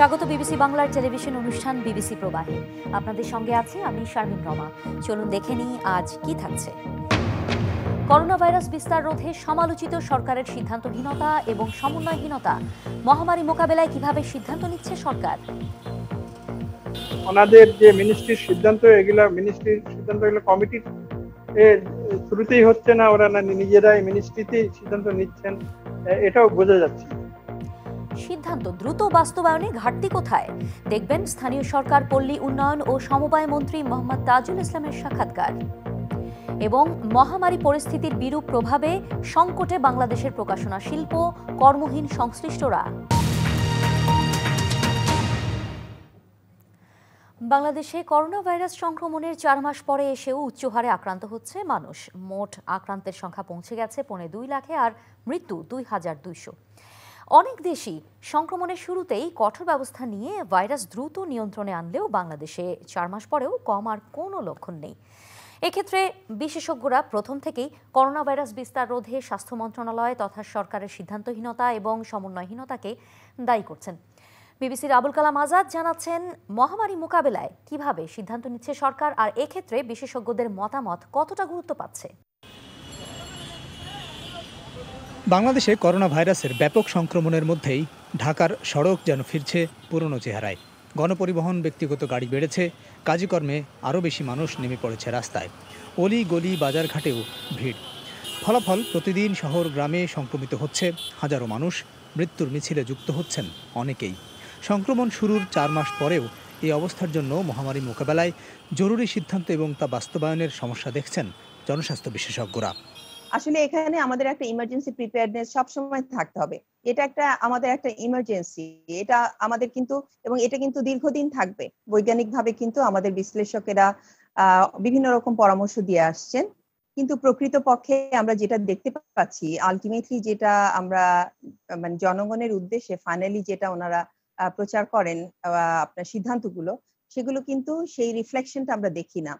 স্বাগত বিবিসি বাংলার টেলিভিশন অনুষ্ঠান বিবিসি প্রবাহে আপনাদের সঙ্গে আছি আমি শারমিন রমা চলুন দেখে নিই আজ কি থাকছে করোনা ভাইরাস বিস্তার রোধে সমালোচিত সরকারের সিদ্ধান্তহীনতা এবং সমন্বয়হীনতা মহামারী মোকাবেলায় কিভাবে সিদ্ধান্ত নিচ্ছে সরকার ওনাদের যে মিনিস্ট্রির সিদ্ধান্ত এগুলা মিনিস্ট্রির সিদ্ধান্ত এগুলো কমিটির শুরুতেই হচ্ছে না ওরা না নিজেরাই মিনিস্ট্রিতেই সিদ্ধান্ত নিচ্ছেন এটাও বোঝা যাচ্ছে সিদ্ধান্ত দ্রুত বাস্তবায়নে ঘাটতি কোথায় দেখবেন স্থানীয় সরকার পল্লী উন্নয়ন ও সমবায় মন্ত্রী মোহাম্মদ তাজুল ইসলামের সাক্ষাৎকার এবং মহামারী পরিস্থিতির বিরূপ প্রভাবে সংকটে বাংলাদেশের প্রকাশনা শিল্প কর্মহীন সংশ্লিষ্টরা বাংলাদেশে করোনা ভাইরাস সংক্রমণের চার মাস পরে এসেও উচ্চ হারে আক্রান্ত হচ্ছে মানুষ মোট আক্রান্তের সংখ্যা পৌঁছে গেছে পৌনে দুই লাখে আর মৃত্যু দুই হাজার দুইশো অনেক দেশই সংক্রমণের শুরুতেই কঠোর ব্যবস্থা নিয়ে ভাইরাস দ্রুত নিয়ন্ত্রণে আনলেও বাংলাদেশে চার মাস পরেও কম আর কোনো লক্ষণ নেই এক্ষেত্রে বিশেষজ্ঞরা প্রথম থেকেই করোনা ভাইরাস বিস্তার রোধে স্বাস্থ্য মন্ত্রণালয় তথা সরকারের সিদ্ধান্তহীনতা এবং সমন্বয়হীনতাকে দায়ী করছেন বিবিসির আবুল কালাম আজাদ জানাচ্ছেন মহামারী মোকাবেলায় কিভাবে সিদ্ধান্ত নিচ্ছে সরকার আর এক্ষেত্রে বিশেষজ্ঞদের মতামত কতটা গুরুত্ব পাচ্ছে বাংলাদেশে করোনা ভাইরাসের ব্যাপক সংক্রমণের মধ্যেই ঢাকার সড়ক যেন ফিরছে পুরনো চেহারায় গণপরিবহন ব্যক্তিগত গাড়ি বেড়েছে কাজকর্মে আরও বেশি মানুষ নেমে পড়েছে রাস্তায় অলি গলি বাজারঘাটেও ভিড় ফলাফল প্রতিদিন শহর গ্রামে সংক্রমিত হচ্ছে হাজারো মানুষ মৃত্যুর মিছিলে যুক্ত হচ্ছেন অনেকেই সংক্রমণ শুরুর চার মাস পরেও এই অবস্থার জন্য মহামারী মোকাবেলায় জরুরি সিদ্ধান্ত এবং তা বাস্তবায়নের সমস্যা দেখছেন জনস্বাস্থ্য বিশেষজ্ঞরা আসলে এখানে আমাদের একটা ইমার্জেন্সি প্রিপেয়ারনেস সবসময় থাকতে হবে এটা একটা আমাদের একটা ইমার্জেন্সি এটা আমাদের কিন্তু এবং এটা কিন্তু দীর্ঘদিন থাকবে বৈজ্ঞানিকভাবে কিন্তু আমাদের বিশ্লেষকেরা বিভিন্ন রকম পরামর্শ দিয়ে আসছেন কিন্তু প্রকৃত পক্ষে আমরা যেটা দেখতে পাচ্ছি আলটিমেটলি যেটা আমরা মানে জনগণের উদ্দেশ্যে ফাইনালি যেটা ওনারা প্রচার করেন আপনার সিদ্ধান্তগুলো সেগুলো কিন্তু সেই রিফ্লেকশনটা আমরা দেখি না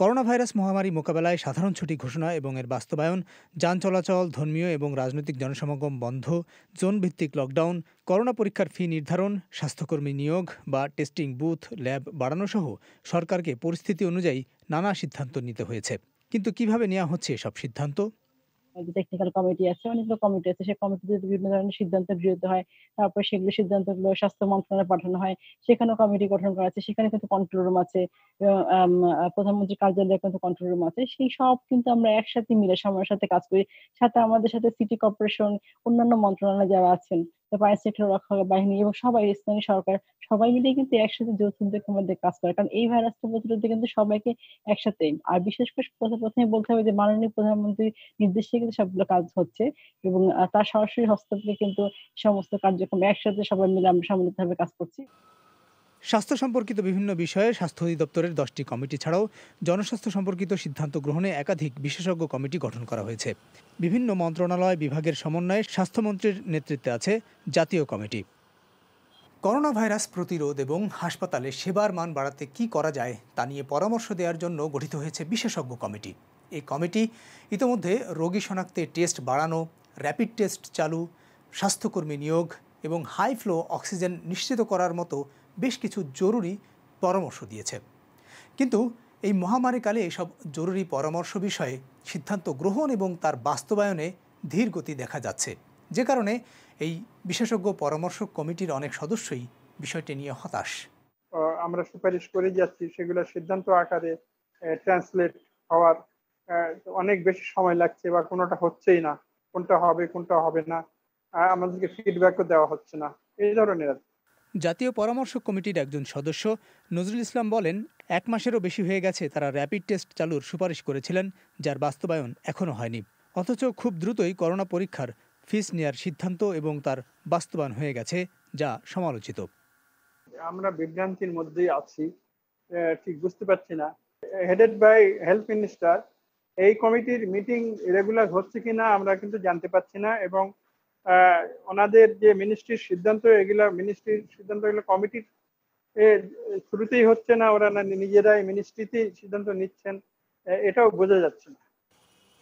করোনা ভাইরাস মহামারী মোকাবেলায় সাধারণ ছুটি ঘোষণা এবং এর বাস্তবায়ন যান চলাচল ধর্মীয় এবং রাজনৈতিক জনসমাগম বন্ধ জোন ভিত্তিক লকডাউন করোনা পরীক্ষার ফি নির্ধারণ স্বাস্থ্যকর্মী নিয়োগ বা টেস্টিং বুথ ল্যাব বাড়ানো সহ সরকারকে পরিস্থিতি অনুযায়ী নানা সিদ্ধান্ত নিতে হয়েছে কিন্তু কিভাবে নেওয়া হচ্ছে এসব সিদ্ধান্ত যে টেকনিক্যাল কমিটি আছে অনেকগুলো কমিটি আছে সেই কমিটিতে বিভিন্ন ধরনের সিদ্ধান্ত গৃহীত হয় তারপরে সেগুলো সিদ্ধান্ত গুলো স্বাস্থ্য মন্ত্রণালয়ে পাঠানো হয় সেখানেও কমিটি গঠন করা আছে সেখানে কিন্তু কন্ট্রোল রুম আছে প্রধানমন্ত্রীর কার্যালয়ে কিন্তু কন্ট্রোল রুম আছে সেই সব কিন্তু আমরা একসাথে মিলে সবার সাথে কাজ করি সাথে আমাদের সাথে সিটি কর্পোরেশন অন্যান্য মন্ত্রণালয় যারা আছেন তারপর আইসিটি রক্ষা বাহিনী এবং সবাই স্থানীয় সরকার সবাই মিলে কিন্তু একসাথে যৌথ মধ্যে কাজ করে কারণ এই ভাইরাসটা প্রতিরোধে কিন্তু সবাইকে একসাথে আর বিশেষ করে প্রথমে বলতে হবে যে মাননীয় প্রধানমন্ত্রী নির্দেশে কিন্তু সবগুলো কাজ হচ্ছে এবং তার সরাসরি হস্তক্ষেপে কিন্তু সমস্ত কার্যক্রম একসাথে সবাই মিলে আমরা সম্মিলিতভাবে কাজ করছি স্বাস্থ্য সম্পর্কিত বিভিন্ন বিষয়ে স্বাস্থ্য অধিদপ্তরের দশটি কমিটি ছাড়াও জনস্বাস্থ্য সম্পর্কিত সিদ্ধান্ত গ্রহণে একাধিক বিশেষজ্ঞ কমিটি গঠন করা হয়েছে বিভিন্ন মন্ত্রণালয় বিভাগের সমন্বয়ে স্বাস্থ্যমন্ত্রীর নেতৃত্বে আছে জাতীয় কমিটি করোনা ভাইরাস প্রতিরোধ এবং হাসপাতালে সেবার মান বাড়াতে কি করা যায় তা নিয়ে পরামর্শ দেওয়ার জন্য গঠিত হয়েছে বিশেষজ্ঞ কমিটি এই কমিটি ইতোমধ্যে রোগী শনাক্তে টেস্ট বাড়ানো র্যাপিড টেস্ট চালু স্বাস্থ্যকর্মী নিয়োগ এবং হাই ফ্লো অক্সিজেন নিশ্চিত করার মতো বেশ কিছু জরুরি পরামর্শ দিয়েছে কিন্তু এই মহামারীকালে এসব জরুরি পরামর্শ বিষয়ে সিদ্ধান্ত গ্রহণ এবং তার বাস্তবায়নে ধীর গতি দেখা যাচ্ছে যে কারণে এই বিশেষজ্ঞ পরামর্শ কমিটির অনেক সদস্যই বিষয়টি নিয়ে হতাশ আমরা সুপারিশ করে যাচ্ছি সেগুলো সিদ্ধান্ত আকারে ট্রান্সলেট হওয়ার অনেক বেশি সময় লাগছে বা কোনোটা হচ্ছেই না কোনটা হবে কোনটা হবে না আমাদেরকে ফিডব্যাকও দেওয়া হচ্ছে না এই ধরনের জাতীয় পরামর্শ কমিটির একজন সদস্য নজরুল ইসলাম বলেন এক মাসেরও বেশি হয়ে গেছে তারা র্যাপিড টেস্ট চালুর সুপারিশ করেছিলেন যার বাস্তবায়ন এখনও হয়নি অথচ খুব দ্রুতই করোনা পরীক্ষার ফিস নেয়ার সিদ্ধান্ত এবং তার বাস্তবায়ন হয়ে গেছে যা সমালোচিত আমরা বিভ্রান্তির মধ্যেই আছি ঠিক বুঝতে পারছি না হেডেড বাই হেলথ মিনিস্টার এই কমিটির মিটিং রেগুলার হচ্ছে কিনা আমরা কিন্তু জানতে পারছি না এবং ওনাদের যে মিনিস্ট্রির সিদ্ধান্ত এগুলা মিনিস্ট্রির সিদ্ধান্ত এগুলো কমিটির শুরুতেই হচ্ছে না ওরা নিজেরাই মিনিস্ট্রিতে সিদ্ধান্ত নিচ্ছেন এটাও বোঝা যাচ্ছে না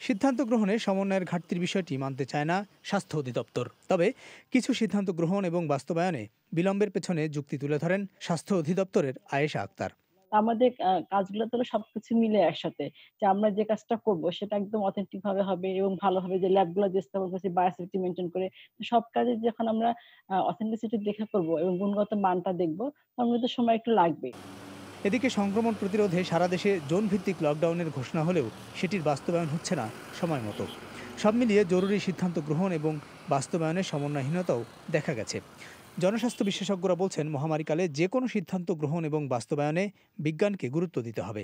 সিদ্ধান্ত গ্রহণে সমন্বয়ের ঘাটতির বিষয়টি মানতে চায় না স্বাস্থ্য অধিদপ্তর তবে কিছু সিদ্ধান্ত গ্রহণ এবং বাস্তবায়নে বিলম্বের পেছনে যুক্তি তুলে ধরেন স্বাস্থ্য অধিদপ্তরের আয়েশা আক্তার আমাদের কাজগুলো তো সবকিছু মিলে একসাথে যে আমরা যে কাজটা করব সেটা একদম অথেন্টিক ভাবে হবে এবং ভালোভাবে যে ল্যাবগুলো যে স্থাপন করছি বায়োসেফটি মেনটেন করে সব কাজে যখন আমরা অথেন্টিসিটি দেখা করব এবং গুণগত মানটা দেখবো তখন কিন্তু সময় একটু লাগবে এদিকে সংক্রমণ প্রতিরোধে সারা দেশে জোন ভিত্তিক লকডাউনের ঘোষণা হলেও সেটির বাস্তবায়ন হচ্ছে না সময় মতো সব মিলিয়ে জরুরি সিদ্ধান্ত গ্রহণ এবং বাস্তবায়নের সমন্বয়হীনতাও দেখা গেছে জনস্বাস্থ্য বিশেষজ্ঞরা বলছেন মহামারীকালে যে কোনো সিদ্ধান্ত গ্রহণ এবং বাস্তবায়নে বিজ্ঞানকে গুরুত্ব দিতে হবে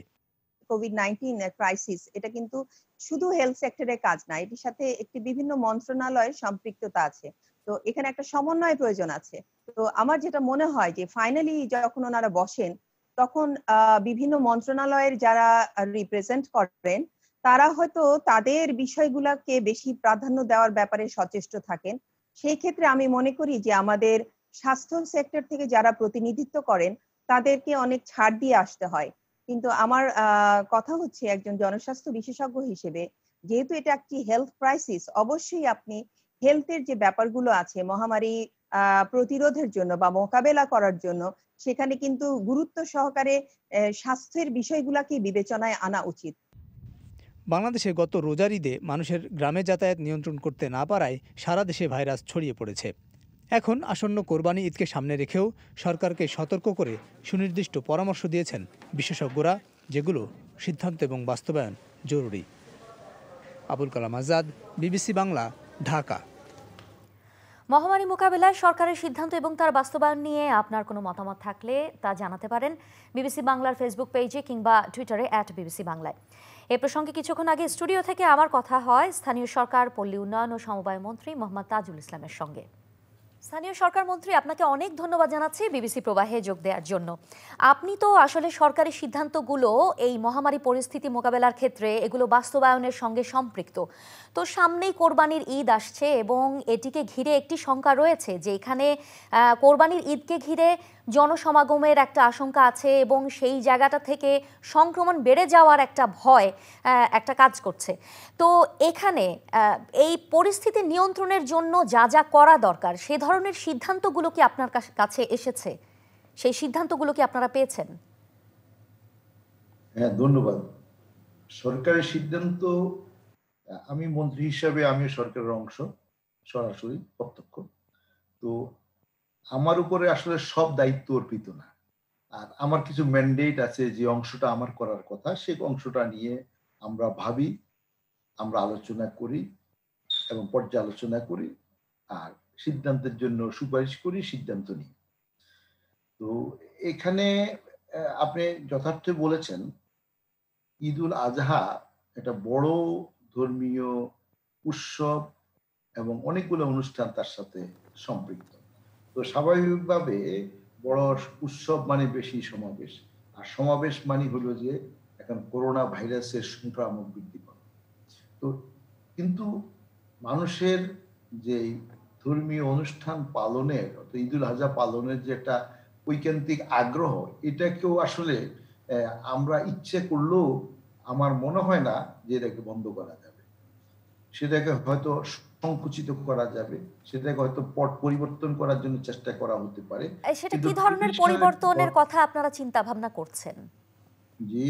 কোভিড নাইন্টিন ক্রাইসিস এটা কিন্তু শুধু হেলথ সেক্টরের কাজ না এটির সাথে একটি বিভিন্ন মন্ত্রণালয়ের সম্পৃক্ততা আছে তো এখানে একটা সমন্বয় প্রয়োজন আছে তো আমার যেটা মনে হয় যে ফাইনালি যখন ওনারা বসেন তখন বিভিন্ন মন্ত্রণালয়ের যারা রিপ্রেজেন্ট করেন তারা হয়তো তাদের বিষয়গুলোকে বেশি প্রাধান্য দেওয়ার ব্যাপারে সচেষ্ট থাকেন সেই ক্ষেত্রে আমি মনে করি যে আমাদের স্বাস্থ্য সেক্টর থেকে যারা প্রতিনিধিত্ব করেন তাদেরকে অনেক ছাড় দিয়ে আসতে হয় কিন্তু আমার কথা হচ্ছে একজন জনস্বাস্থ্য বিশেষজ্ঞ হিসেবে যেহেতু এটা একটি হেলথ ক্রাইসিস অবশ্যই আপনি হেলথের যে ব্যাপারগুলো আছে মহামারী প্রতিরোধের জন্য বা মোকাবেলা করার জন্য সেখানে কিন্তু গুরুত্ব সহকারে স্বাস্থ্যের বিষয়গুলাকে বিবেচনায় আনা উচিত বাংলাদেশে গত রোজার ঈদে মানুষের গ্রামে যাতায়াত নিয়ন্ত্রণ করতে না পারায় সারা দেশে ভাইরাস ছড়িয়ে পড়েছে এখন আসন্ন কোরবানি ঈদকে সামনে রেখেও সরকারকে সতর্ক করে সুনির্দিষ্ট পরামর্শ দিয়েছেন বিশেষজ্ঞরা যেগুলো সিদ্ধান্ত এবং বাস্তবায়ন জরুরি আবুল কালাম আজাদ বিবিসি বাংলা ঢাকা মহামারী মোকাবেলায় সরকারের সিদ্ধান্ত এবং তার বাস্তবায়ন নিয়ে আপনার কোনো মতামত থাকলে তা জানাতে পারেন বিবিসি বাংলার ফেসবুক পেজে কিংবা টুইটারে অ্যাট বিবিসি বাংলায় এ প্রসঙ্গে কিছুক্ষণ আগে স্টুডিও থেকে আমার কথা হয় স্থানীয় সরকার পল্লী উন্নয়ন ও সমবায় মন্ত্রী মোহাম্মদ তাজুল ইসলামের সঙ্গে স্থানীয় সরকার মন্ত্রী আপনাকে অনেক ধন্যবাদ জানাচ্ছি বিবিসি প্রবাহে যোগ দেওয়ার জন্য আপনি তো আসলে সরকারি সিদ্ধান্তগুলো এই মহামারী পরিস্থিতি মোকাবেলার ক্ষেত্রে এগুলো বাস্তবায়নের সঙ্গে সম্পৃক্ত তো সামনেই কোরবানির ঈদ আসছে এবং এটিকে ঘিরে একটি শঙ্কা রয়েছে যে এখানে কোরবানির ঈদকে ঘিরে জনসমাগমের একটা আশঙ্কা আছে এবং সেই জায়গাটা থেকে সংক্রমণ বেড়ে যাওয়ার একটা ভয় একটা কাজ করছে তো এখানে এই পরিস্থিতি নিয়ন্ত্রণের জন্য যা যা করা দরকার সে ধরনের সিদ্ধান্তগুলো কি আপনার কাছে এসেছে সেই সিদ্ধান্তগুলো কি আপনারা পেয়েছেন হ্যাঁ ধন্যবাদ সরকারের সিদ্ধান্ত আমি মন্ত্রী হিসাবে আমি সরকারের অংশ সরাসরি প্রত্যক্ষ তো আমার উপরে আসলে সব দায়িত্ব অর্পিত না আর আমার কিছু ম্যান্ডেট আছে যে অংশটা আমার করার কথা সেই অংশটা নিয়ে আমরা ভাবি আমরা আলোচনা করি এবং পর্যালোচনা করি আর সিদ্ধান্তের জন্য সুপারিশ করি সিদ্ধান্ত নিই তো এখানে আপনি যথার্থ বলেছেন ঈদুল আজহা এটা বড় ধর্মীয় উৎসব এবং অনেকগুলো অনুষ্ঠান তার সাথে সম্পৃক্ত তো স্বাভাবিকভাবে বড় উৎসব মানে বেশি সমাবেশ আর সমাবেশ মানে হলো যে এখন করোনা ভাইরাসের সংক্রামক বৃদ্ধি পাবে তো কিন্তু মানুষের যে ধর্মীয় অনুষ্ঠান পালনের ঈদুল আজহা পালনের যে একটা ঐকান্তিক আগ্রহ এটাকেও আসলে আমরা ইচ্ছে করলেও আমার মনে হয় না যে এটাকে বন্ধ করা যায় সেটাকে হয়তো সংকুচিত করা যাবে সেটাকে হয়তো পট পরিবর্তন করার জন্য চেষ্টা করা হতে পারে সেটা কি ধরনের পরিবর্তনের কথা আপনারা চিন্তা ভাবনা করছেন জি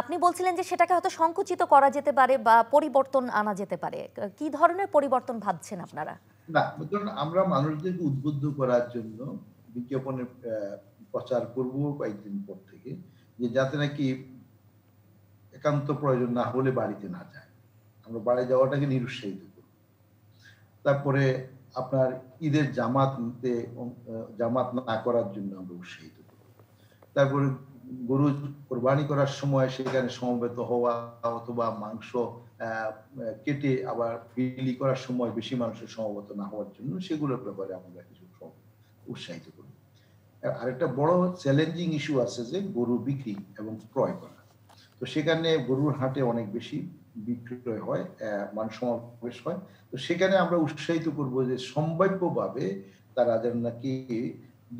আপনি বলছিলেন যে সেটাকে হয়তো সংকুচিত করা যেতে পারে বা পরিবর্তন আনা যেতে পারে কি ধরনের পরিবর্তন ভাবছেন আপনারা না ধরুন আমরা মানুষদেরকে উদ্বুদ্ধ করার জন্য বিজ্ঞাপনের প্রচার করব কয়েকদিন পর থেকে যে যাতে নাকি একান্ত প্রয়োজন না হলে বাড়িতে না যায় আমরা বাড়ি যাওয়াটাকে নিরুৎসাহিত করব তারপরে আপনার ঈদের জামাত জামাত না করার জন্য আমরা উৎসাহিত করব তারপরে গরু কোরবানি করার সময় সেখানে সমবেত হওয়া অথবা মাংস কেটে আবার বিলি করার সময় বেশি মানুষের সমবেত না হওয়ার জন্য সেগুলোর ব্যাপারে আমরা কিছু উৎসাহিত করি আরেকটা বড় চ্যালেঞ্জিং ইস্যু আছে যে গরু বিক্রি এবং ক্রয় করা তো সেখানে গরুর হাটে অনেক বেশি বিক্রয় হয় মান সমাবেশ হয় তো সেখানে আমরা উৎসাহিত করব যে সম্ভাব্যভাবে তারা যেন নাকি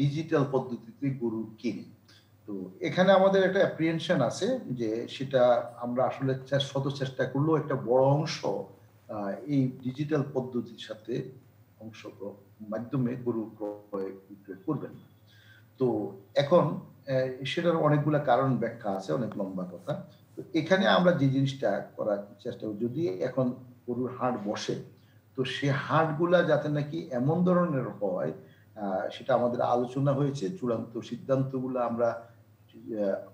ডিজিটাল পদ্ধতিতে গরু কিনে তো এখানে আমাদের একটা অ্যাপ্রিহেনশন আছে যে সেটা আমরা আসলে শত চেষ্টা করলেও একটা বড় অংশ এই ডিজিটাল পদ্ধতির সাথে অংশ মাধ্যমে গরু ক্রয় বিক্রয় করবেন তো এখন সেটার অনেকগুলো কারণ ব্যাখ্যা আছে অনেক লম্বা কথা এখানে আমরা যে জিনিসটা করার চেষ্টা করি যদি এখন গরুর হাট বসে তো সে হাটগুলা যাতে নাকি এমন ধরনের হয় সেটা আমাদের আলোচনা হয়েছে চূড়ান্ত সিদ্ধান্তগুলো আমরা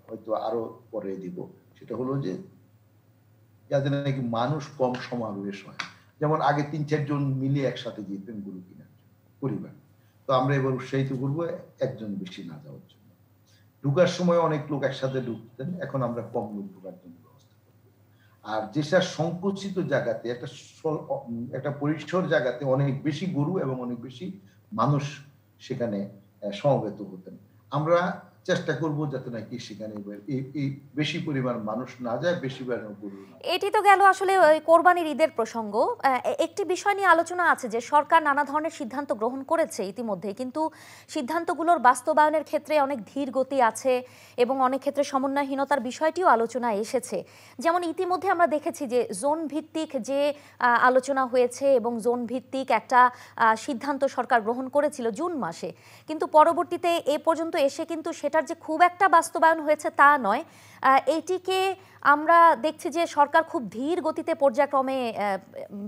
হয়তো আরো পরে দিব সেটা হলো যে যাতে নাকি মানুষ কম সমাবেশ হয় যেমন আগে তিন চারজন মিলে একসাথে যেতেন গরু কিনার পরিবার তো আমরা এবার উৎসাহিত করবো একজন বেশি না যাওয়ার জন্য ঢুকার সময় অনেক লোক একসাথে ঢুকতেন এখন আমরা কম লোক ঢুকার জন্য ব্যবস্থা করব আর যেটা সংকুচিত জায়গাতে একটা একটা পরিসর জায়গাতে অনেক বেশি গরু এবং অনেক বেশি মানুষ সেখানে সমবেত হতেন আমরা চেষ্টা করব যাতে নাকি সেখানে এই বেশি পরিমাণ মানুষ না যায় বেশি পরিমাণ গরু এটি তো গেল আসলে কোরবানির ঈদের প্রসঙ্গ একটি বিষয় নিয়ে আলোচনা আছে যে সরকার নানা ধরনের সিদ্ধান্ত গ্রহণ করেছে ইতিমধ্যে কিন্তু সিদ্ধান্তগুলোর বাস্তবায়নের ক্ষেত্রে অনেক ধীর গতি আছে এবং অনেক ক্ষেত্রে সমন্বয়হীনতার বিষয়টিও আলোচনায় এসেছে যেমন ইতিমধ্যে আমরা দেখেছি যে জোন ভিত্তিক যে আলোচনা হয়েছে এবং জোন ভিত্তিক একটা সিদ্ধান্ত সরকার গ্রহণ করেছিল জুন মাসে কিন্তু পরবর্তীতে এ পর্যন্ত এসে কিন্তু সেটা এটার যে খুব একটা বাস্তবায়ন হয়েছে তা নয় এটিকে আমরা দেখছি যে সরকার খুব ধীর গতিতে পর্যায়ক্রমে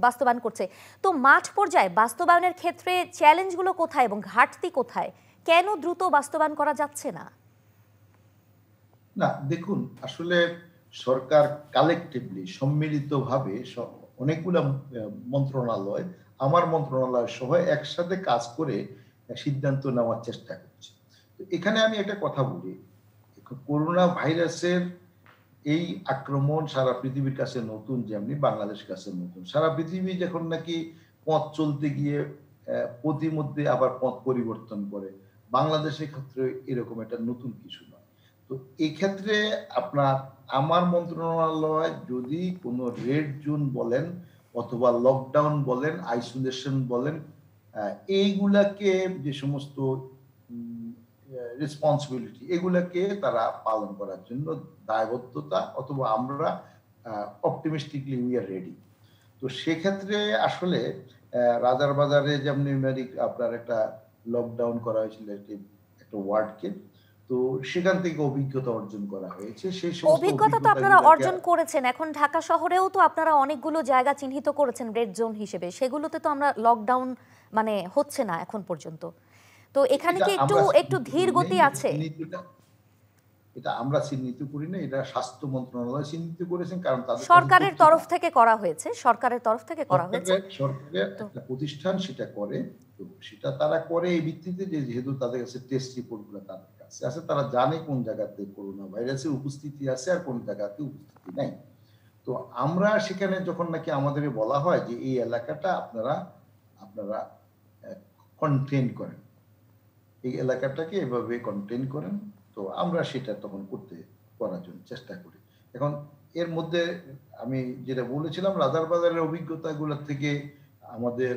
বাস্তবায়ন করছে তো মাঠ পর্যায়ে বাস্তবায়নের ক্ষেত্রে চ্যালেঞ্জগুলো কোথায় এবং ঘাটতি কোথায় কেন দ্রুত বাস্তবায়ন করা যাচ্ছে না না দেখুন আসলে সরকার কালেকটিভলি সম্মিলিতভাবে অনেকগুলো মন্ত্রণালয় আমার মন্ত্রণালয় সহ একসাথে কাজ করে সিদ্ধান্ত নেওয়ার চেষ্টা করে এখানে আমি একটা কথা বলি করোনা ভাইরাসের এই আক্রমণ সারা পৃথিবীর কাছে নতুন যেমনি বাংলাদেশ কাছে নতুন সারা পৃথিবী যখন নাকি পথ চলতে গিয়ে প্রতিমধ্যে আবার পথ পরিবর্তন করে বাংলাদেশের ক্ষেত্রে এরকম একটা নতুন কিছু নয় তো এক্ষেত্রে আপনার আমার মন্ত্রণালয় যদি কোনো রেড জুন বলেন অথবা লকডাউন বলেন আইসোলেশন বলেন এইগুলাকে যে সমস্ত রেসপন্সিবিলিটি এগুলোকে তারা পালন করার জন্য দায়বদ্ধতা অথবা আমরা অপটিমিস্টিকলি উই আর রেডি তো সেক্ষেত্রে আসলে রাজার বাজারে যেমন আপনার একটা লকডাউন করা হয়েছিল একটা ওয়ার্ডকে তো সেখান থেকে অভিজ্ঞতা অর্জন করা হয়েছে সেই অভিজ্ঞতা তো আপনারা অর্জন করেছেন এখন ঢাকা শহরেও তো আপনারা অনেকগুলো জায়গা চিহ্নিত করেছেন রেড জোন হিসেবে সেগুলোতে তো আমরা লকডাউন মানে হচ্ছে না এখন পর্যন্ত তো এখানে কি একটু একটু ধীর গতি আছে এটা আমরা চিহ্নিত করি না এটা স্বাস্থ্য মন্ত্রণালয় চিহ্নিত করেছেন কারণ তাদের সরকারের তরফ থেকে করা হয়েছে সরকারের তরফ থেকে করা হয়েছে সরকারের একটা প্রতিষ্ঠান সেটা করে তো সেটা তারা করে এই ভিত্তিতে যে যেহেতু তাদের কাছে টেস্ট রিপোর্টগুলো তাদের কাছে আছে তারা জানে কোন জায়গাতে করোনা ভাইরাসের উপস্থিতি আছে আর কোন জায়গাতে উপস্থিতি নাই তো আমরা সেখানে যখন নাকি আমাদের বলা হয় যে এই এলাকাটা আপনারা আপনারা কন্টেন করেন এই এলাকাটাকে এভাবে কন্টেন করেন তো আমরা সেটা তখন করতে করার জন্য চেষ্টা করি এখন এর মধ্যে আমি যেটা বলেছিলাম বাজারের অভিজ্ঞতাগুলো থেকে আমাদের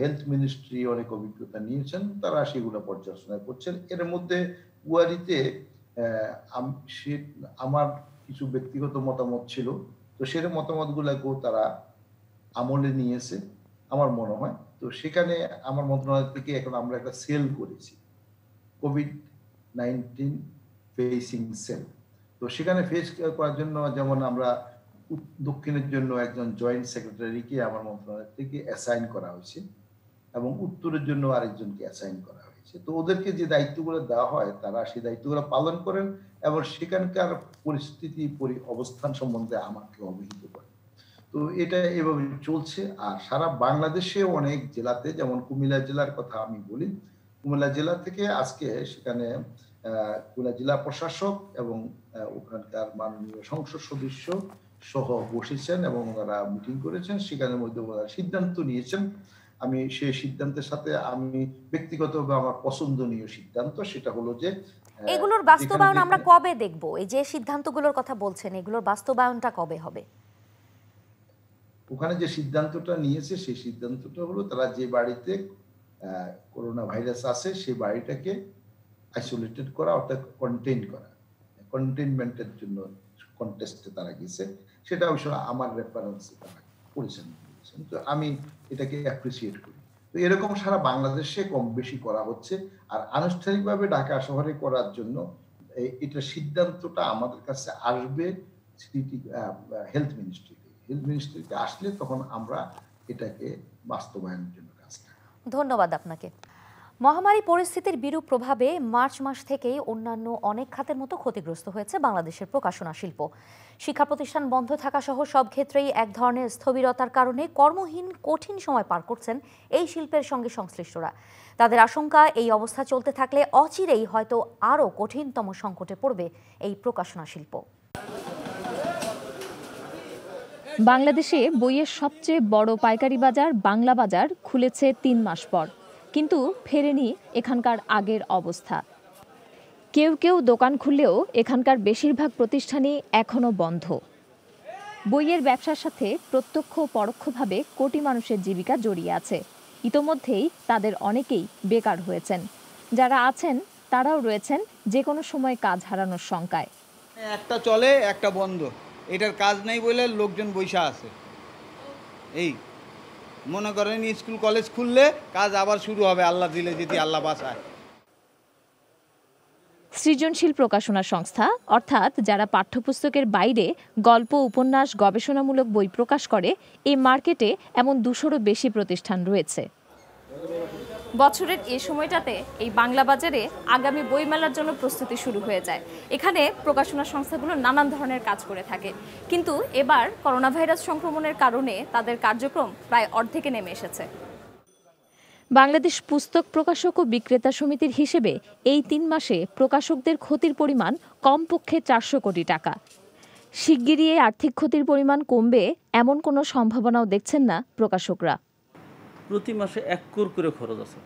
হেলথ মিনিস্ট্রি অনেক অভিজ্ঞতা নিয়েছেন তারা সেগুলো পর্যালোচনা করছেন এর মধ্যে উয়ারিতে আমার কিছু ব্যক্তিগত মতামত ছিল তো সে মতামতগুলোকেও তারা আমলে নিয়েছে আমার মনে হয় তো সেখানে আমার মন্ত্রণালয় থেকে এখন আমরা একটা সেল করেছি কোভিড নাইন্টিন ফেসিং সেল তো সেখানে ফেস করার জন্য যেমন আমরা দক্ষিণের জন্য একজন জয়েন্ট সেক্রেটারিকে আমার মন্ত্রণালয় থেকে অ্যাসাইন করা হয়েছে এবং উত্তরের জন্য আরেকজনকে অ্যাসাইন করা হয়েছে তো ওদেরকে যে দায়িত্বগুলো দেওয়া হয় তারা সেই দায়িত্বগুলো পালন করেন এবং সেখানকার পরিস্থিতি পরি অবস্থান সম্বন্ধে আমাকে অবহিত করে তো এটা এভাবে চলছে আর সারা বাংলাদেশে অনেক জেলাতে যেমন কুমিল্লা জেলার কথা আমি বলি কুমিল্লা জেলা থেকে আজকে সেখানে কুমিল্লা জেলা প্রশাসক এবং ওখানকার মাননীয় সংসদ সদস্য সহ বসেছেন এবং ওনারা মিটিং করেছেন সেখানে মধ্যে ওনারা সিদ্ধান্ত নিয়েছেন আমি সেই সিদ্ধান্তের সাথে আমি ব্যক্তিগতভাবে আমার পছন্দনীয় সিদ্ধান্ত সেটা হলো যে এগুলোর বাস্তবায়ন আমরা কবে দেখব এই যে সিদ্ধান্তগুলোর কথা বলছেন এগুলোর বাস্তবায়নটা কবে হবে ওখানে যে সিদ্ধান্তটা নিয়েছে সেই সিদ্ধান্তটা হলো তারা যে বাড়িতে করোনা ভাইরাস আছে সেই বাড়িটাকে আইসোলেটেড করা অর্থাৎ কন্টেন করা কন্টেনমেন্টের জন্য কন্টেস্টে তারা গেছে সেটা অবশ্য আমার রেফারেন্সে তারা পরিচালনা করেছেন তো আমি এটাকে অ্যাপ্রিসিয়েট করি তো এরকম সারা বাংলাদেশে কম বেশি করা হচ্ছে আর আনুষ্ঠানিকভাবে ঢাকা শহরে করার জন্য এটা সিদ্ধান্তটা আমাদের কাছে আসবে সিটি হেলথ মিনিস্ট্রিতে হেলথ মিনিস্ট্রিতে আসলে তখন আমরা এটাকে বাস্তবায়নের জন্য ধন্যবাদ আপনাকে মহামারী পরিস্থিতির বিরূপ প্রভাবে মার্চ মাস থেকেই অন্যান্য অনেক খাতের মতো ক্ষতিগ্রস্ত হয়েছে বাংলাদেশের প্রকাশনা শিল্প শিক্ষা প্রতিষ্ঠান বন্ধ থাকা সহ সব ক্ষেত্রেই এক ধরনের স্থবিরতার কারণে কর্মহীন কঠিন সময় পার করছেন এই শিল্পের সঙ্গে সংশ্লিষ্টরা তাদের আশঙ্কা এই অবস্থা চলতে থাকলে অচিরেই হয়তো আরও কঠিনতম সংকটে পড়বে এই প্রকাশনা শিল্প বাংলাদেশে বইয়ের সবচেয়ে বড় পাইকারি বাজার বাংলা বাজার খুলেছে তিন মাস পর কিন্তু ফেরেনি এখানকার আগের অবস্থা কেউ কেউ দোকান খুললেও এখানকার বেশিরভাগ প্রতিষ্ঠানই এখনও বন্ধ বইয়ের ব্যবসার সাথে প্রত্যক্ষ পরোক্ষভাবে কোটি মানুষের জীবিকা জড়িয়ে আছে ইতোমধ্যেই তাদের অনেকেই বেকার হয়েছেন যারা আছেন তারাও রয়েছেন যে কোনো সময় কাজ হারানোর শঙ্কায় একটা চলে একটা বন্ধ এটার কাজ নাই বলে লোকজন বৈশা আছে এই মনে করেন স্কুল কলেজ খুললে কাজ আবার শুরু হবে আল্লাহ দিলে যদি আল্লাহ বাসায় সৃজনশীল প্রকাশনা সংস্থা অর্থাৎ যারা পাঠ্যপুস্তকের বাইরে গল্প উপন্যাস গবেষণামূলক বই প্রকাশ করে এই মার্কেটে এমন দুশোরও বেশি প্রতিষ্ঠান রয়েছে বছরের এই সময়টাতে এই বাংলা বাজারে আগামী বইমেলার জন্য প্রস্তুতি শুরু হয়ে যায় এখানে প্রকাশনা সংস্থাগুলো নানান ধরনের কাজ করে থাকে কিন্তু এবার করোনা ভাইরাস সংক্রমণের কারণে তাদের কার্যক্রম প্রায় অর্ধেকে নেমে এসেছে বাংলাদেশ পুস্তক প্রকাশক ও বিক্রেতা সমিতির হিসেবে এই তিন মাসে প্রকাশকদের ক্ষতির পরিমাণ কমপক্ষে চারশো কোটি টাকা শিগগিরই আর্থিক ক্ষতির পরিমাণ কমবে এমন কোনো সম্ভাবনাও দেখছেন না প্রকাশকরা প্রতি মাসে এক কোর করে খরচ আছে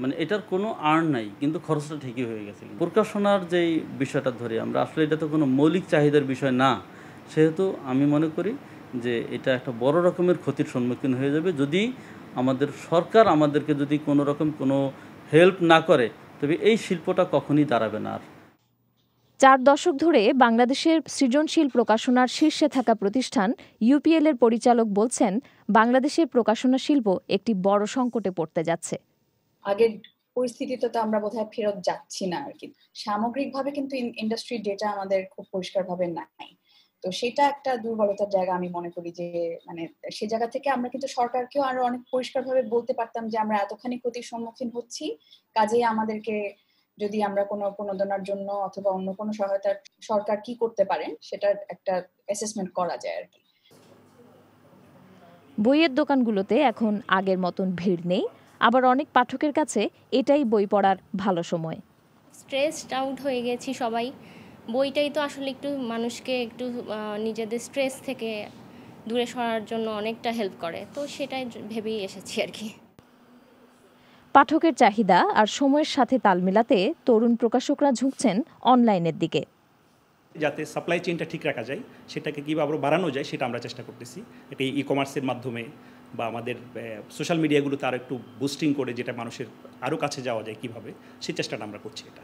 মানে এটার কোনো আর্ন নাই কিন্তু খরচটা ঠিকই হয়ে গেছে প্রকাশনার যেই বিষয়টা ধরে আমরা আসলে এটা তো কোনো মৌলিক চাহিদার বিষয় না সেহেতু আমি মনে করি যে এটা একটা বড় রকমের ক্ষতির সম্মুখীন হয়ে যাবে যদি আমাদের সরকার আমাদেরকে যদি কোনো রকম কোনো হেল্প না করে তবে এই শিল্পটা কখনই দাঁড়াবে না আর চার দশক ধরে বাংলাদেশের সৃজনশীল প্রকাশনার শীর্ষে থাকা প্রতিষ্ঠান ইউপিএল এর পরিচালক বলছেন বাংলাদেশের প্রকাশনা শিল্প একটি বড় সংকটে পড়তে যাচ্ছে আগের পরিস্থিতিতে তো আমরা বোধহয় ফেরত যাচ্ছি না আর কি সামগ্রিকভাবে কিন্তু ইন্ডাস্ট্রি ডেটা আমাদের খুব পরিষ্কারভাবে নাই তো সেটা একটা দুর্বলতার জায়গা আমি মনে করি যে মানে সে জায়গা থেকে আমরা কিন্তু সরকারকেও আরো অনেক পরিষ্কারভাবে বলতে পারতাম যে আমরা এতখানি ক্ষতির সম্মুখীন হচ্ছি কাজেই আমাদেরকে যদি আমরা কোনো প্রণোদনার জন্য অথবা অন্য কোনো সহায়তার সরকার কি করতে পারেন সেটার একটা অ্যাসেসমেন্ট করা যায় আর কি বইয়ের দোকানগুলোতে এখন আগের মতন ভিড় নেই আবার অনেক পাঠকের কাছে এটাই বই পড়ার ভালো সময় স্ট্রেস আউট হয়ে গেছি সবাই বইটাই তো আসলে একটু মানুষকে একটু নিজেদের স্ট্রেস থেকে দূরে সরার জন্য অনেকটা হেল্প করে তো সেটাই ভেবেই এসেছি আর কি পাঠকের চাহিদা আর সময়ের সাথে তাল মেলাতে তরুণ প্রকাশকরা ঝুঁকছেন অনলাইনের দিকে যাতে সাপ্লাই চেনটা ঠিক রাখা যায় সেটাকে কীভাবে আরও বাড়ানো যায় সেটা আমরা চেষ্টা করতেছি এটা ই কমার্সের মাধ্যমে বা আমাদের সোশ্যাল মিডিয়াগুলোতে আরও একটু বুস্টিং করে যেটা মানুষের আরও কাছে যাওয়া যায় কিভাবে সেই চেষ্টাটা আমরা করছি এটা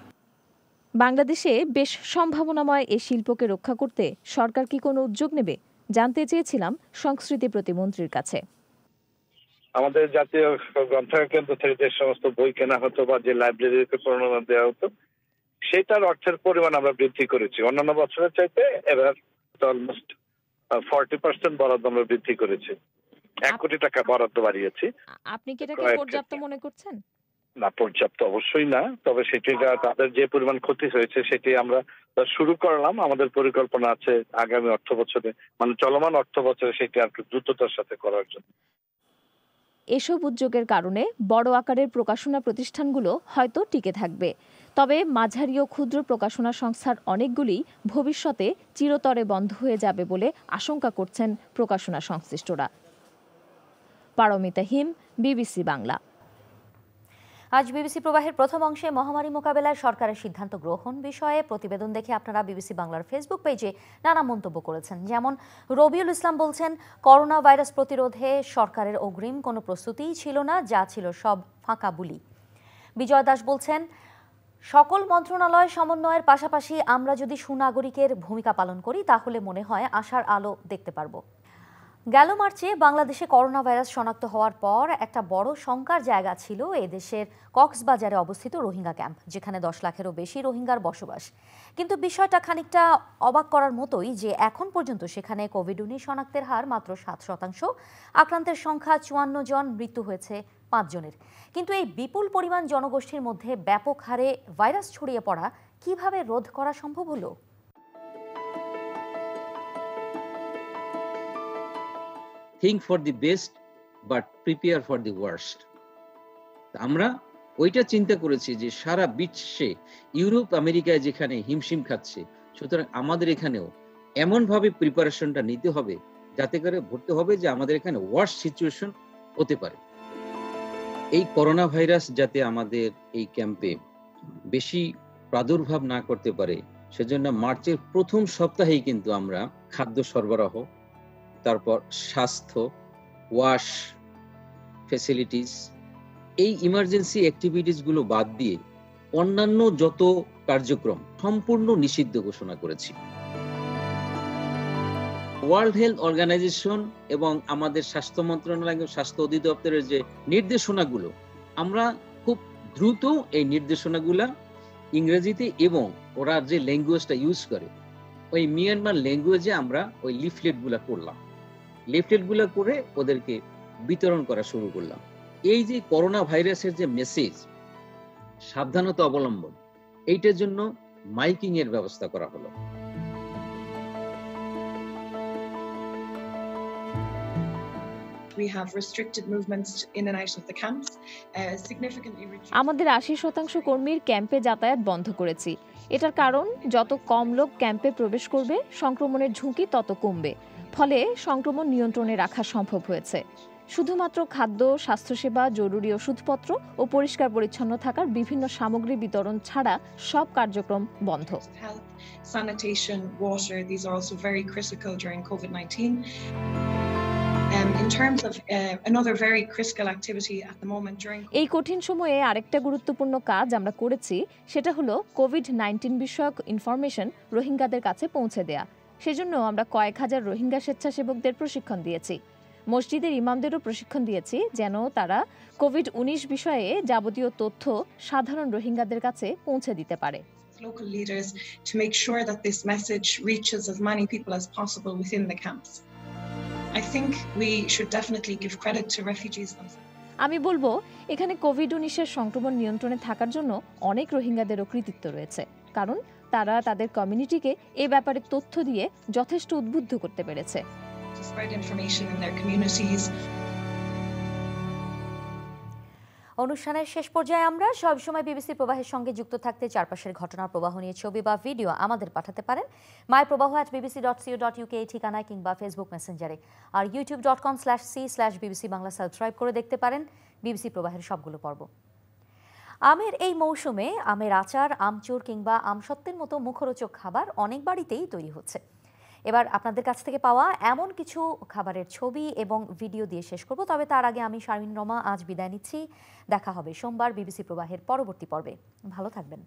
বাংলাদেশে বেশ সম্ভাবনাময় এ শিল্পকে রক্ষা করতে সরকার কি কোনো উদ্যোগ নেবে জানতে চেয়েছিলাম সংস্কৃতি প্রতিমন্ত্রীর কাছে আমাদের জাতীয় গ্রন্থাগার কেন্দ্র থেকে যে সমস্ত বই কেনা হতো বা যে লাইব্রেরিতে প্রণোদনা দেওয়া হতো সেটার অর্থের পরিমাণ আমরা বৃদ্ধি করেছি অন্যান্য বছরের চাইতে এবার অলমোস্ট ফর্টি পার্সেন্ট বরাদ্দ আমরা বৃদ্ধি করেছি এক কোটি টাকা বরাদ্দ বাড়িয়েছি আপনি কি এটাকে পর্যাপ্ত মনে করছেন না পর্যাপ্ত অবশ্যই না তবে সেটি তাদের যে পরিমাণ ক্ষতি হয়েছে সেটি আমরা শুরু করলাম আমাদের পরিকল্পনা আছে আগামী অর্থ বছরে মানে চলমান অর্থ বছরে সেটি আর দ্রুততার সাথে করার জন্য এসব উদ্যোগের কারণে বড় আকারের প্রকাশনা প্রতিষ্ঠানগুলো হয়তো টিকে থাকবে তবে মাঝারি ও ক্ষুদ্র প্রকাশনা সংস্থার অনেকগুলি ভবিষ্যতে চিরতরে বন্ধ হয়ে যাবে বলে আশঙ্কা করছেন প্রকাশনা সংশ্লিষ্টরা পারমিতা হিম বিবিসি বাংলা আজ বিবিসি প্রবাহের প্রথম অংশে মহামারী মোকাবেলায় সরকারের সিদ্ধান্ত গ্রহণ বিষয়ে প্রতিবেদন দেখে আপনারা বিবিসি বাংলার ফেসবুক পেজে নানা মন্তব্য করেছেন যেমন রবিউল ইসলাম বলছেন করোনা ভাইরাস প্রতিরোধে সরকারের অগ্রিম কোনো প্রস্তুতিই ছিল না যা ছিল সব ফাঁকা বুলি বিজয় দাস বলছেন সকল মন্ত্রণালয় সমন্বয়ের পাশাপাশি আমরা যদি সুনাগরিকের ভূমিকা পালন করি তাহলে মনে হয় আশার আলো দেখতে পারবো গেল মার্চে বাংলাদেশে করোনা ভাইরাস শনাক্ত হওয়ার পর একটা বড় শঙ্কার জায়গা ছিল এদেশের কক্সবাজারে অবস্থিত রোহিঙ্গা ক্যাম্প যেখানে দশ লাখেরও বেশি রোহিঙ্গার বসবাস কিন্তু বিষয়টা খানিকটা অবাক করার মতোই যে এখন পর্যন্ত সেখানে কোভিড উনিশ শনাক্তের হার মাত্র সাত শতাংশ আক্রান্তের সংখ্যা চুয়ান্ন জন মৃত্যু হয়েছে পাঁচজনের কিন্তু এই বিপুল পরিমাণ জনগোষ্ঠীর মধ্যে ব্যাপক হারে ভাইরাস ছড়িয়ে পড়া কিভাবে রোধ করা সম্ভব হলো think for the best but prepare for the worst আমরা ওইটা চিন্তা করেছি যে সারা বিশ্বে ইউরোপ আমেরিকায় যেখানে হিমশিম খাচ্ছে সুতরাং আমাদের এখানেও এমনভাবে প্রিপারেশনটা নিতে হবে যাতে করে ভরতে হবে যে আমাদের এখানে ওয়ার্স সিচুয়েশন হতে পারে এই করোনা ভাইরাস যাতে আমাদের এই ক্যাম্পে বেশি প্রাদুর্ভাব না করতে পারে সেজন্য মার্চের প্রথম সপ্তাহেই কিন্তু আমরা খাদ্য সরবরাহ তারপর স্বাস্থ্য ওয়াশ ফেসিলিটিস এই ইমার্জেন্সি অ্যাক্টিভিটিসগুলো বাদ দিয়ে অন্যান্য যত কার্যক্রম সম্পূর্ণ নিষিদ্ধ ঘোষণা করেছি ওয়ার্ল্ড হেলথ অর্গানাইজেশন এবং আমাদের স্বাস্থ্য মন্ত্রণালয় স্বাস্থ্য অধিদপ্তরের যে নির্দেশনাগুলো আমরা খুব দ্রুত এই নির্দেশনাগুলা ইংরেজিতে এবং ওরা যে ল্যাঙ্গুয়েজটা ইউজ করে ওই মিয়ানমার ল্যাঙ্গুয়েজে আমরা ওই লিফলেটগুলো করলাম গুলো করে ওদেরকে বিতরণ করা শুরু করলাম এই যে করোনা ভাইরাসের যে মেসেজ সাবধানতা অবলম্বন এইটার জন্য মাইকিং এর ব্যবস্থা করা হলো uh, আমাদের আশি শতাংশ কর্মীর ক্যাম্পে যাতায়াত বন্ধ করেছি এটার কারণ যত কম লোক ক্যাম্পে প্রবেশ করবে সংক্রমণের ঝুঁকি তত কমবে ফলে সংক্রমণ নিয়ন্ত্রণে রাখা সম্ভব হয়েছে শুধুমাত্র খাদ্য স্বাস্থ্যসেবা জরুরি ওষুধপত্র ও পরিষ্কার পরিচ্ছন্ন থাকার বিভিন্ন সামগ্রী বিতরণ ছাড়া সব কার্যক্রম বন্ধ um, uh, এই কঠিন সময়ে আরেকটা গুরুত্বপূর্ণ কাজ আমরা করেছি সেটা হলো কোভিড নাইন্টিন বিষয়ক ইনফরমেশন রোহিঙ্গাদের কাছে পৌঁছে দেয়া সেজন্য আমরা কয়েক হাজার রোহিঙ্গা স্বেচ্ছাসেবকদের প্রশিক্ষণ দিয়েছি মসজিদের ইমামদেরও প্রশিক্ষণ দিয়েছি যেন তারা কোভিড উনিশ বিষয়ে যাবতীয় তথ্য সাধারণ রোহিঙ্গাদের কাছে পৌঁছে দিতে পারে local leaders to make sure that this message reaches as many people as possible within the camps. I think we should definitely give credit to refugees themselves. আমি বলবো এখানে কোভিড উনিশের সংক্রমণ নিয়ন্ত্রণে থাকার জন্য অনেক রোহিঙ্গাদেরও কৃতিত্ব রয়েছে কারণ তারা তাদের কমিউনিটিকে এ ব্যাপারে তথ্য দিয়ে যথেষ্ট উদ্বুদ্ধ করতে পেরেছে অনুষ্ঠানের শেষ পর্যায়ে আমরা সবসময় বিবিসি প্রবাহের সঙ্গে যুক্ত থাকতে চারপাশের ঘটনার প্রবাহ নিয়ে ছবি বা ভিডিও আমাদের পাঠাতে পারেন my Probaho at BBC dot co dot UK এই ঠিকানায় কিংবা ফেসবুক মেসেঞ্জারে আর YouTube dot com slash C slash BBC Bangla subscribe করে দেখতে পারেন বিবিসি প্রবাহের সবগুলো পর্ব আমের এই মৌসুমে আমের আচার আমচুর কিংবা আমসত্ত্বের মতো মুখরোচক খাবার অনেক বাড়িতেই তৈরি হচ্ছে এবার আপনাদের কাছ থেকে পাওয়া এমন কিছু খাবারের ছবি এবং ভিডিও দিয়ে শেষ করব তবে তার আগে আমি শারমিন রমা আজ বিদায় নিচ্ছি দেখা হবে সোমবার বিবিসি প্রবাহের পরবর্তী পর্বে ভালো থাকবেন